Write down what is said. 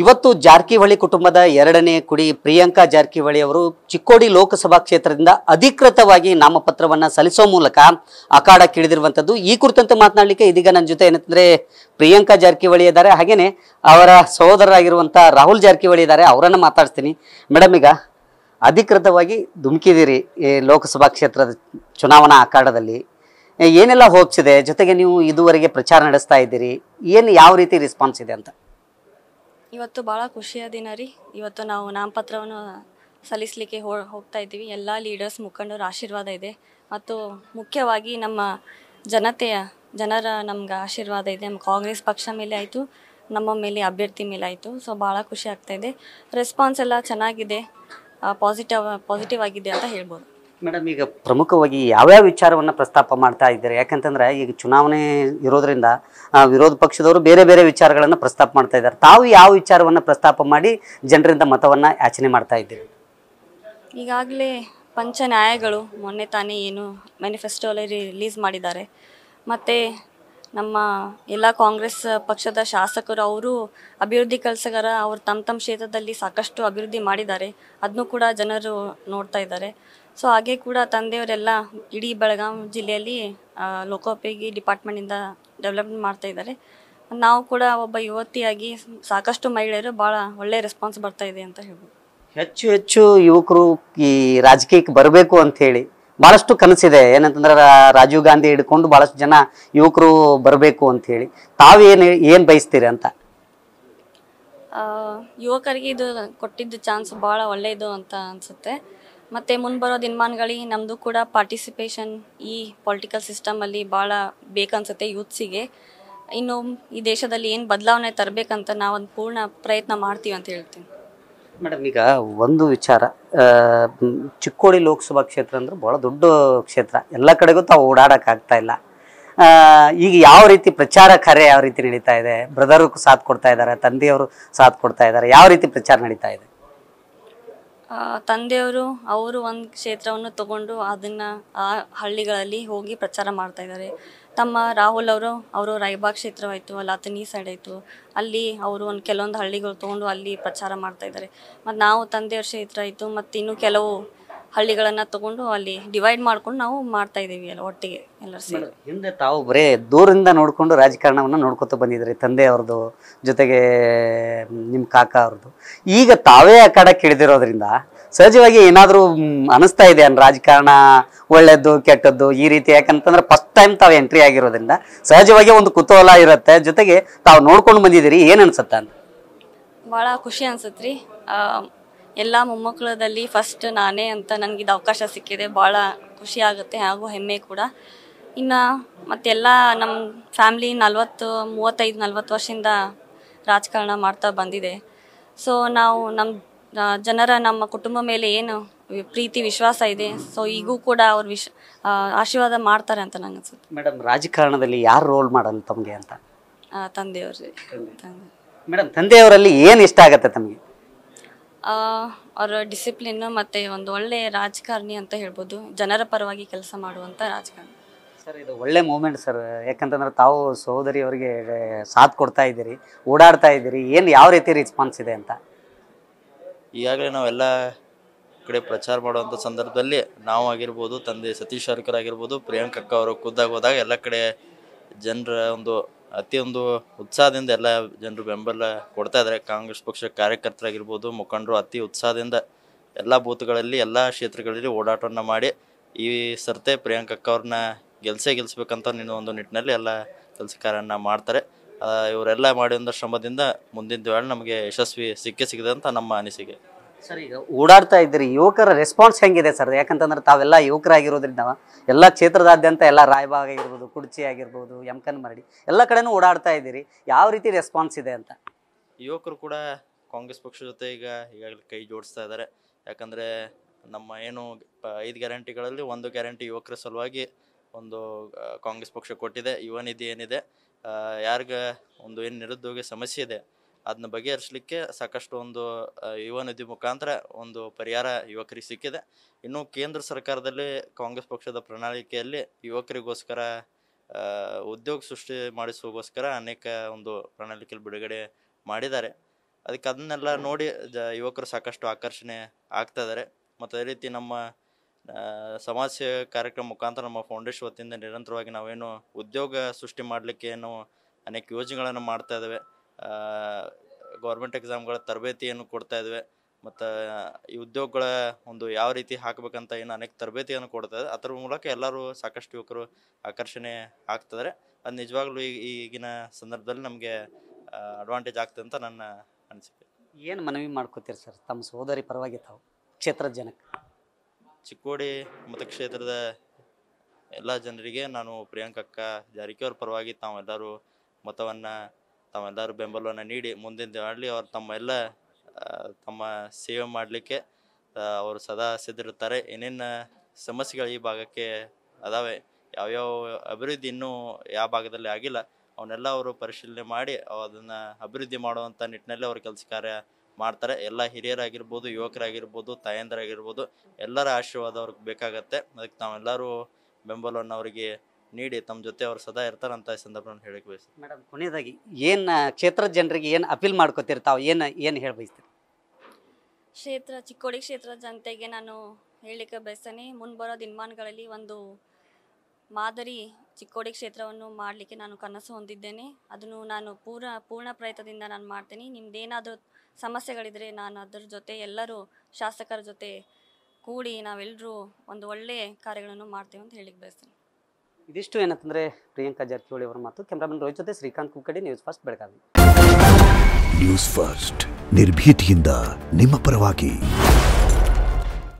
ಇವತ್ತು ಜಾರಕಿಹೊಳಿ ಕುಟುಂಬದ ಎರಡನೇ ಕುಡಿ ಪ್ರಿಯಾಂಕಾ ಜಾರಕಿಹೊಳಿ ಅವರು ಚಿಕ್ಕೋಡಿ ಲೋಕಸಭಾ ಕ್ಷೇತ್ರದಿಂದ ಅಧಿಕೃತವಾಗಿ ನಾಮಪತ್ರವನ್ನು ಸಲ್ಲಿಸೋ ಮೂಲಕ ಅಖಾಡಕ್ಕಿಳಿದಿರುವಂಥದ್ದು ಈ ಕುರಿತಂತೆ ಮಾತನಾಡಲಿಕ್ಕೆ ಇದೀಗ ನನ್ನ ಜೊತೆ ಏನಂತಂದರೆ ಪ್ರಿಯಾಂಕಾ ಜಾರಕಿಹೊಳಿ ಇದ್ದಾರೆ ಹಾಗೆಯೇ ಅವರ ಸಹೋದರರಾಗಿರುವಂಥ ರಾಹುಲ್ ಜಾರಕಿಹೊಳಿ ಇದ್ದಾರೆ ಅವರನ್ನು ಮಾತಾಡ್ತೀನಿ ಮೇಡಮ್ ಈಗ ಅಧಿಕೃತವಾಗಿ ಈ ಲೋಕಸಭಾ ಕ್ಷೇತ್ರದ ಚುನಾವಣಾ ಅಖಾಡದಲ್ಲಿ ಏನೆಲ್ಲ ಹೋಪ್ಸ್ ಜೊತೆಗೆ ನೀವು ಇದುವರೆಗೆ ಪ್ರಚಾರ ನಡೆಸ್ತಾ ಇದ್ದೀರಿ ಏನು ಯಾವ ರೀತಿ ರೆಸ್ಪಾನ್ಸ್ ಇದೆ ಅಂತ ಇವತ್ತು ಭಾಳ ಖುಷಿಯ ದಿನ ರೀ ಇವತ್ತು ನಾವು ನಾಮಪತ್ರವನ್ನು ಸಲ್ಲಿಸಲಿಕ್ಕೆ ಹೋ ಹೋಗ್ತಾ ಇದ್ದೀವಿ ಎಲ್ಲ ಲೀಡರ್ಸ್ ಮುಖಂಡರ ಆಶೀರ್ವಾದ ಇದೆ ಮತ್ತು ಮುಖ್ಯವಾಗಿ ನಮ್ಮ ಜನತೆಯ ಜನರ ನಮ್ಗೆ ಆಶೀರ್ವಾದ ಇದೆ ನಮ್ಮ ಕಾಂಗ್ರೆಸ್ ಪಕ್ಷ ಮೇಲೆ ಆಯಿತು ನಮ್ಮ ಮೇಲೆ ಅಭ್ಯರ್ಥಿ ಮೇಲೆ ಆಯಿತು ಸೊ ಭಾಳ ಖುಷಿ ಆಗ್ತಾಯಿದೆ ರೆಸ್ಪಾನ್ಸ್ ಎಲ್ಲ ಚೆನ್ನಾಗಿದೆ ಪಾಸಿಟಿವ್ ಪಾಸಿಟಿವ್ ಆಗಿದೆ ಅಂತ ಹೇಳ್ಬೋದು ಮೇಡಮ್ ಈಗ ಪ್ರಮುಖವಾಗಿ ಯಾವ್ಯಾವ ವಿಚಾರವನ್ನು ಪ್ರಸ್ತಾಪ ಮಾಡ್ತಾ ಇದ್ದಾರೆ ಯಾಕಂತಂದ್ರೆ ಈಗ ಚುನಾವಣೆ ಇರೋದ್ರಿಂದ ವಿರೋಧ ಪಕ್ಷದವರು ಬೇರೆ ಬೇರೆ ವಿಚಾರಗಳನ್ನು ಪ್ರಸ್ತಾಪ ಮಾಡ್ತಾ ಇದ್ದಾರೆ ತಾವು ಯಾವ ವಿಚಾರವನ್ನು ಪ್ರಸ್ತಾಪ ಮಾಡಿ ಜನರಿಂದ ಮತವನ್ನು ಯಾಚನೆ ಮಾಡ್ತಾ ಇದ್ದೀರಿ ಈಗಾಗಲೇ ಪಂಚ ನ್ಯಾಯಗಳು ಮೊನ್ನೆ ತಾನೇ ಏನು ಮ್ಯಾನಿಫೆಸ್ಟೋಲಿ ರಿಲೀಸ್ ಮಾಡಿದ್ದಾರೆ ಮತ್ತು ನಮ್ಮ ಎಲ್ಲ ಕಾಂಗ್ರೆಸ್ ಪಕ್ಷದ ಶಾಸಕರು ಅವರು ಅಭಿವೃದ್ಧಿ ಕೆಲಸಗಾರ ಅವರು ತಮ್ಮ ತಮ್ಮ ಕ್ಷೇತ್ರದಲ್ಲಿ ಸಾಕಷ್ಟು ಅಭಿವೃದ್ಧಿ ಮಾಡಿದ್ದಾರೆ ಅದನ್ನು ಕೂಡ ಜನರು ನೋಡ್ತಾ ಇದ್ದಾರೆ ಸೊ ಹಾಗೆ ಕೂಡ ತಂದೆಯವರೆಲ್ಲ ಇಡೀ ಬೆಳಗಾಂ ಜಿಲ್ಲೆಯಲ್ಲಿ ಲೋಕೋಪಯೋಗಿ ಡಿಪಾರ್ಟ್ಮೆಂಟಿಂದ ಡೆವಲಪ್ಮೆಂಟ್ ಮಾಡ್ತಾ ಇದ್ದಾರೆ ನಾವು ಕೂಡ ಒಬ್ಬ ಯುವತಿಯಾಗಿ ಸಾಕಷ್ಟು ಮಹಿಳೆಯರು ಭಾಳ ಒಳ್ಳೆ ರೆಸ್ಪಾನ್ಸ್ ಬರ್ತಾ ಇದೆ ಅಂತ ಹೇಳ್ಬೋದು ಹೆಚ್ಚು ಹೆಚ್ಚು ಯುವಕರು ಈ ರಾಜಕೀಯಕ್ಕೆ ಬರಬೇಕು ಅಂತ ಹೇಳಿ ಭಾಳಷ್ಟು ಕನಸಿದೆ ಏನಂತಂದ್ರೆ ರಾಜೀವ್ ಗಾಂಧಿ ಹಿಡ್ಕೊಂಡು ಭಾಳಷ್ಟು ಜನ ಯುವಕರು ಬರಬೇಕು ಅಂತ ಹೇಳಿ ತಾವೇನು ಏನು ಬಯಸ್ತೀರಿ ಅಂತ ಯುವಕರಿಗೆ ಇದು ಕೊಟ್ಟಿದ್ದ ಚಾನ್ಸ್ ಭಾಳ ಒಳ್ಳೆಯದು ಅಂತ ಅನಿಸುತ್ತೆ ಮತ್ತೆ ಮುಂಬರೋ ದಿನಮಾನಗಳಿಗೆ ನಮ್ದು ಕೂಡ ಪಾರ್ಟಿಸಿಪೇಷನ್ ಈ ಪೊಲಿಟಿಕಲ್ ಸಿಸ್ಟಮ್ ಅಲ್ಲಿ ಬಹಳ ಬೇಕನ್ಸುತ್ತೆ ಯೂತ್ಸಿಗೆ ಇನ್ನು ಈ ದೇಶದಲ್ಲಿ ಏನು ಬದಲಾವಣೆ ತರಬೇಕಂತ ನಾವು ಪೂರ್ಣ ಪ್ರಯತ್ನ ಮಾಡ್ತೀವಿ ಅಂತ ಹೇಳ್ತೀನಿ ಮೇಡಮ್ ಈಗ ಒಂದು ವಿಚಾರ ಚಿಕ್ಕೋಡಿ ಲೋಕಸಭಾ ಕ್ಷೇತ್ರ ಅಂದ್ರೆ ಬಹಳ ದೊಡ್ಡ ಕ್ಷೇತ್ರ ಎಲ್ಲ ಕಡೆಗೂ ತಾವು ಆಗ್ತಾ ಇಲ್ಲ ಈಗ ಯಾವ ರೀತಿ ಪ್ರಚಾರ ಕಾರ್ಯ ಯಾವ ರೀತಿ ನಡೀತಾ ಇದೆ ಬ್ರದರ್ ಸಾಥ್ ಕೊಡ್ತಾ ಇದ್ದಾರೆ ತಂದೆಯವರು ಸಾಥ್ ಕೊಡ್ತಾ ಇದ್ದಾರೆ ಯಾವ ರೀತಿ ಪ್ರಚಾರ ನಡೀತಾ ಇದೆ ತಂದೆಯವರು ಅವರು ಒಂದು ಕ್ಷೇತ್ರವನ್ನು ತಗೊಂಡು ಅದನ್ನು ಆ ಹಳ್ಳಿಗಳಲ್ಲಿ ಹೋಗಿ ಪ್ರಚಾರ ಮಾಡ್ತಾ ಇದ್ದಾರೆ ತಮ್ಮ ರಾಹುಲ್ ಅವರು ಅವರು ರಾಯಬಾಗ್ ಕ್ಷೇತ್ರವಾಯಿತು ಅಲ್ಲ ಈ ಸೈಡ್ ಆಯಿತು ಅಲ್ಲಿ ಅವರು ಒಂದು ಕೆಲವೊಂದು ಹಳ್ಳಿಗಳು ತಗೊಂಡು ಅಲ್ಲಿ ಪ್ರಚಾರ ಮಾಡ್ತಾ ಇದ್ದಾರೆ ಮತ್ತು ನಾವು ತಂದೆಯವ್ರ ಕ್ಷೇತ್ರ ಆಯಿತು ಮತ್ತು ಇನ್ನೂ ಕೆಲವು ಹಳ್ಳಿಗಳನ್ನ ತಗೊಂಡು ಅಲ್ಲಿ ಡಿವೈಡ್ ಮಾಡ್ಕೊಂಡು ನಾವು ಮಾಡ್ತಾ ಇದೀವಿ ಎಲ್ಲ ಒಟ್ಟಿಗೆ ಎಲ್ಲರೂ ಸೇರಿ ಹಿಂದೆ ತಾವು ಬರೀ ದೂರಿಂದ ನೋಡಿಕೊಂಡು ರಾಜಕಾರಣವನ್ನು ನೋಡ್ಕೊತ ಬಂದಿದ್ರಿ ತಂದೆ ಅವ್ರದ್ದು ಜೊತೆಗೆ ನಿಮ್ಮ ಕಾಕ ಅವ್ರದ್ದು ಈಗ ತಾವೇ ಆ ಕಡೆ ಸಹಜವಾಗಿ ಏನಾದರೂ ಅನಿಸ್ತಾ ಇದೆ ಅನ್ ರಾಜಕಾರಣ ಒಳ್ಳೇದು ಕೆಟ್ಟದ್ದು ಈ ರೀತಿ ಯಾಕಂತಂದ್ರೆ ಫಸ್ಟ್ ಟೈಮ್ ತಾವು ಎಂಟ್ರಿ ಆಗಿರೋದ್ರಿಂದ ಸಹಜವಾಗಿ ಒಂದು ಕುತೂಹಲ ಇರುತ್ತೆ ಜೊತೆಗೆ ತಾವು ನೋಡ್ಕೊಂಡು ಬಂದಿದ್ದೀರಿ ಏನು ಅನ್ಸುತ್ತೆ ಅಂತ ಭಾಳ ಖುಷಿ ರೀ ಎಲ್ಲ ಮೊಮ್ಮಕ್ಕಳದಲ್ಲಿ ಫಸ್ಟ್ ನಾನೇ ಅಂತ ನನಗೆ ಇದು ಅವಕಾಶ ಸಿಕ್ಕಿದೆ ಭಾಳ ಖುಷಿ ಆಗುತ್ತೆ ಹಾಗೂ ಹೆಮ್ಮೆ ಕೂಡ ಇನ್ನು ಮತ್ತೆಲ್ಲ ನಮ್ಮ ಫ್ಯಾಮ್ಲಿ ನಲವತ್ತು ಮೂವತ್ತೈದು ನಲವತ್ತು ವರ್ಷದಿಂದ ರಾಜಕಾರಣ ಮಾಡ್ತಾ ಬಂದಿದೆ ಸೊ ನಾವು ನಮ್ಮ ಜನರ ನಮ್ಮ ಕುಟುಂಬ ಮೇಲೆ ಏನು ಪ್ರೀತಿ ವಿಶ್ವಾಸ ಇದೆ ಸೊ ಈಗೂ ಕೂಡ ಅವ್ರು ವಿಶ್ ಆಶೀರ್ವಾದ ಮಾಡ್ತಾರೆ ಅಂತ ನಂಗೆ ಅನ್ಸುತ್ತೆ ಮೇಡಮ್ ರಾಜಕಾರಣದಲ್ಲಿ ಯಾರು ರೋಲ್ ಮಾಡಲ್ಲ ತಮಗೆ ಅಂತ ತಂದೆಯವ್ರಿ ಮೇಡಮ್ ತಂದೆಯವರಲ್ಲಿ ಏನು ಇಷ್ಟ ಆಗುತ್ತೆ ತಮಗೆ ಅವರ ಡಿಸಿಪ್ಲಿನ್ ಮತ್ತೆ ಒಂದು ಒಳ್ಳೆ ರಾಜಕಾರಣಿ ಅಂತ ಹೇಳ್ಬೋದು ಜನರ ಪರವಾಗಿ ಕೆಲಸ ಮಾಡುವಂಥ ರಾಜಕಾರಣಿ ಸರ್ ಇದು ಒಳ್ಳೆ ಮೂಮೆಂಟ್ ಸರ್ ಯಾಕಂತಂದ್ರೆ ತಾವು ಸಹೋದರಿ ಅವರಿಗೆ ಸಾಥ್ ಕೊಡ್ತಾ ಇದ್ದೀರಿ ಓಡಾಡ್ತಾ ಇದ್ದೀರಿ ಏನು ಯಾವ ರೀತಿ ರಿಸ್ಪಾನ್ಸ್ ಇದೆ ಅಂತ ಈಗಾಗಲೇ ನಾವೆಲ್ಲ ಕಡೆ ಪ್ರಚಾರ ಮಾಡುವಂಥ ಸಂದರ್ಭದಲ್ಲಿ ನಾವು ಆಗಿರ್ಬೋದು ತಂದೆ ಸತೀಶ್ ಶರ್ಕರ್ ಆಗಿರ್ಬೋದು ಅಕ್ಕ ಅವರು ಖುದ್ದಾಗಿ ಹೋದಾಗ ಎಲ್ಲ ಕಡೆ ಜನರ ಒಂದು ಅತಿಯೊಂದು ಉತ್ಸಾಹದಿಂದ ಎಲ್ಲ ಜನರು ಬೆಂಬಲ ಕೊಡ್ತಾ ಇದ್ದಾರೆ ಕಾಂಗ್ರೆಸ್ ಪಕ್ಷ ಕಾರ್ಯಕರ್ತರಾಗಿರ್ಬೋದು ಮುಖಂಡರು ಅತಿ ಉತ್ಸಾಹದಿಂದ ಎಲ್ಲ ಬೂತ್ಗಳಲ್ಲಿ ಎಲ್ಲ ಕ್ಷೇತ್ರಗಳಲ್ಲಿ ಓಡಾಟವನ್ನು ಮಾಡಿ ಈ ಸರ್ತೆ ಪ್ರಿಯಾಂಕ ಅವ್ರನ್ನ ಗೆಲ್ಸೇ ಗೆಲ್ಸ್ಬೇಕಂತ ನಿನ್ನ ಒಂದು ನಿಟ್ಟಿನಲ್ಲಿ ಎಲ್ಲ ಕೆಲಸ ಕಾರ್ಯನ ಮಾಡ್ತಾರೆ ಇವರೆಲ್ಲ ಮಾಡಿದ ಶ್ರಮದಿಂದ ಮುಂದಿನ ವೇಳೆ ನಮಗೆ ಯಶಸ್ವಿ ಸಿಕ್ಕೇ ಸಿಗಿದೆ ಅಂತ ನಮ್ಮ ಅನಿಸಿಕೆ ಸರ್ ಈಗ ಓಡಾಡ್ತಾ ಇದ್ದೀರಿ ಯುವಕರ ರೆಸ್ಪಾನ್ಸ್ ಹೆಂಗಿದೆ ಸರ್ ಯಾಕಂತಂದ್ರೆ ತಾವೆಲ್ಲ ಯುವಕರಾಗಿರೋದ್ರಿಂದ ಎಲ್ಲ ಕ್ಷೇತ್ರದಾದ್ಯಂತ ಎಲ್ಲ ರಾಯಬಾಗ್ ಆಗಿರ್ಬೋದು ಕುಡ್ಚಿ ಆಗಿರ್ಬೋದು ಎಂಕನ್ ಮರಡಿ ಎಲ್ಲ ಕಡೆನೂ ಓಡಾಡ್ತಾ ಇದ್ದೀರಿ ಯಾವ ರೀತಿ ರೆಸ್ಪಾನ್ಸ್ ಇದೆ ಅಂತ ಯುವಕರು ಕೂಡ ಕಾಂಗ್ರೆಸ್ ಪಕ್ಷ ಜೊತೆ ಈಗ ಈಗಾಗಲೇ ಕೈ ಜೋಡಿಸ್ತಾ ಇದ್ದಾರೆ ಯಾಕಂದರೆ ನಮ್ಮ ಏನು ಐದು ಗ್ಯಾರಂಟಿಗಳಲ್ಲಿ ಒಂದು ಗ್ಯಾರಂಟಿ ಯುವಕರ ಸಲುವಾಗಿ ಒಂದು ಕಾಂಗ್ರೆಸ್ ಪಕ್ಷ ಕೊಟ್ಟಿದೆ ಯುವ ನಿಧಿ ಏನಿದೆ ಯಾರಿಗ ಒಂದು ಏನು ನಿರುದ್ಯೋಗ ಸಮಸ್ಯೆ ಇದೆ ಅದನ್ನ ಬಗೆಹರಿಸಲಿಕ್ಕೆ ಸಾಕಷ್ಟು ಒಂದು ಯುವ ನಿಧಿ ಮುಖಾಂತರ ಒಂದು ಪರಿಹಾರ ಯುವಕರಿಗೆ ಸಿಕ್ಕಿದೆ ಇನ್ನು ಕೇಂದ್ರ ಸರ್ಕಾರದಲ್ಲಿ ಕಾಂಗ್ರೆಸ್ ಪಕ್ಷದ ಪ್ರಣಾಳಿಕೆಯಲ್ಲಿ ಯುವಕರಿಗೋಸ್ಕರ ಉದ್ಯೋಗ ಸೃಷ್ಟಿ ಮಾಡಿಸೋಗೋಸ್ಕರ ಅನೇಕ ಒಂದು ಪ್ರಣಾಳಿಕೆಯಲ್ಲಿ ಬಿಡುಗಡೆ ಮಾಡಿದ್ದಾರೆ ಅದಕ್ಕೆ ಅದನ್ನೆಲ್ಲ ನೋಡಿ ಜ ಯುವಕರು ಸಾಕಷ್ಟು ಆಕರ್ಷಣೆ ಆಗ್ತಾ ಇದ್ದಾರೆ ಮತ್ತು ಅದೇ ರೀತಿ ನಮ್ಮ ಸಮಾಜ ಸೇವೆ ಕಾರ್ಯಕ್ರಮ ಮುಖಾಂತರ ನಮ್ಮ ಫೌಂಡೇಶನ್ ವತಿಯಿಂದ ನಿರಂತರವಾಗಿ ನಾವೇನು ಉದ್ಯೋಗ ಸೃಷ್ಟಿ ಮಾಡಲಿಕ್ಕೆ ಏನು ಅನೇಕ ಯೋಜನೆಗಳನ್ನು ಮಾಡ್ತಾ ಇದ್ದಾವೆ ಗೌರ್ಮೆಂಟ್ ಎಕ್ಸಾಮ್ಗಳ ತರಬೇತಿಯನ್ನು ಕೊಡ್ತಾ ಇದ್ವಿ ಮತ್ತು ಈ ಉದ್ಯೋಗಗಳ ಒಂದು ಯಾವ ರೀತಿ ಹಾಕಬೇಕಂತ ಏನು ಅನೇಕ ತರಬೇತಿಯನ್ನು ಕೊಡ್ತಾ ಇದೆ ಅದರ ಮೂಲಕ ಎಲ್ಲರೂ ಸಾಕಷ್ಟು ಯುವಕರು ಆಕರ್ಷಣೆ ಆಗ್ತದ್ರೆ ಅದು ನಿಜವಾಗ್ಲೂ ಈಗಿನ ಸಂದರ್ಭದಲ್ಲಿ ನಮಗೆ ಅಡ್ವಾಂಟೇಜ್ ಆಗ್ತದೆ ಅಂತ ನನ್ನ ಅನಿಸಿಕೆ ಏನು ಮನವಿ ಮಾಡ್ಕೋತೀರಿ ಸರ್ ತಮ್ಮ ಸಹೋದರಿ ಪರವಾಗಿ ತಾವು ಕ್ಷೇತ್ರದ ಜನಕ್ಕೆ ಚಿಕ್ಕೋಡಿ ಮತಕ್ಷೇತ್ರದ ಎಲ್ಲ ಜನರಿಗೆ ನಾನು ಪ್ರಿಯಾಂಕಕ್ಕ ಜಾರಕಿಹೊಳಿ ಪರವಾಗಿ ತಾವೆಲ್ಲರೂ ಮತವನ್ನು ತಾವೆಲ್ಲರೂ ಬೆಂಬಲವನ್ನು ನೀಡಿ ಮುಂದಿನ ದಿನಗಳಲ್ಲಿ ಅವರು ತಮ್ಮ ಎಲ್ಲ ತಮ್ಮ ಸೇವೆ ಮಾಡಲಿಕ್ಕೆ ಅವರು ಸದಾ ಸಿದ್ಧಿರುತ್ತಾರೆ ಏನೇನು ಸಮಸ್ಯೆಗಳು ಈ ಭಾಗಕ್ಕೆ ಅದಾವೆ ಯಾವ್ಯಾವ ಅಭಿವೃದ್ಧಿ ಇನ್ನೂ ಯಾವ ಭಾಗದಲ್ಲಿ ಆಗಿಲ್ಲ ಅವನ್ನೆಲ್ಲ ಅವರು ಪರಿಶೀಲನೆ ಮಾಡಿ ಅದನ್ನು ಅಭಿವೃದ್ಧಿ ಮಾಡುವಂಥ ನಿಟ್ಟಿನಲ್ಲಿ ಅವರು ಕೆಲಸ ಕಾರ್ಯ ಮಾಡ್ತಾರೆ ಎಲ್ಲ ಹಿರಿಯರಾಗಿರ್ಬೋದು ಯುವಕರಾಗಿರ್ಬೋದು ತಾಯಂದರಾಗಿರ್ಬೋದು ಎಲ್ಲರ ಆಶೀರ್ವಾದ ಅವ್ರಿಗೆ ಬೇಕಾಗತ್ತೆ ಅದಕ್ಕೆ ನಾವೆಲ್ಲರೂ ಬೆಂಬಲವನ್ನು ಅವರಿಗೆ ನೀಡಿ ತಮ್ಮ ಜೊತೆ ಅವ್ರು ಸದಾ ಇರ್ತಾರಂತ ಈ ಸಂದರ್ಭ ಹೇಳಕ್ ಬಯಸ್ತೀನಿ ಮೇಡಮ್ ಕೊನೆಯದಾಗಿ ಏನು ಕ್ಷೇತ್ರದ ಜನರಿಗೆ ಏನು ಅಪೀಲ್ ಮಾಡ್ಕೊತೀರಿ ಏನು ಏನು ಹೇಳಿ ಬಯಸ್ತೀರಿ ಕ್ಷೇತ್ರ ಚಿಕ್ಕೋಡಿ ಕ್ಷೇತ್ರದ ಜನತೆಗೆ ನಾನು ಹೇಳಲಿಕ್ಕೆ ಬಯಸ್ತೇನೆ ಮುಂಬರೋ ದಿನಮಾನಗಳಲ್ಲಿ ಒಂದು ಮಾದರಿ ಚಿಕ್ಕೋಡಿ ಕ್ಷೇತ್ರವನ್ನು ಮಾಡಲಿಕ್ಕೆ ನಾನು ಕನಸು ಹೊಂದಿದ್ದೇನೆ ಅದನ್ನು ನಾನು ಪೂರ್ಣ ಪೂರ್ಣ ಪ್ರಯತ್ನದಿಂದ ನಾನು ಮಾಡ್ತೇನೆ ನಿಮ್ದೇನಾದರೂ ಸಮಸ್ಯೆಗಳಿದ್ರೆ ನಾನು ಅದರ ಜೊತೆ ಎಲ್ಲರೂ ಶಾಸಕರ ಜೊತೆ ಕೂಡಿ ನಾವೆಲ್ಲರೂ ಒಂದು ಒಳ್ಳೆಯ ಕಾರ್ಯಗಳನ್ನು ಮಾಡ್ತೇವೆ ಅಂತ ಹೇಳಿಕ್ಕೆ ಬಯಸ್ತೇನೆ ಇದಿಷ್ಟು ಏನಂತಂದ್ರೆ ಪ್ರಿಯಾಂಕಾ ಜಾರಕಿಹೊಳಿ ಅವರ ಮಾತು ಕ್ಯಾಮ್ರಾಮನ್ ರೋಹಿತ್ ಜೊತೆ Srikanth Kukkadi News First Belagavi News First ನಿರ್ಭೀತಿಯಿಂದ ನಿಮ್ಮ ಪರವಾಗಿ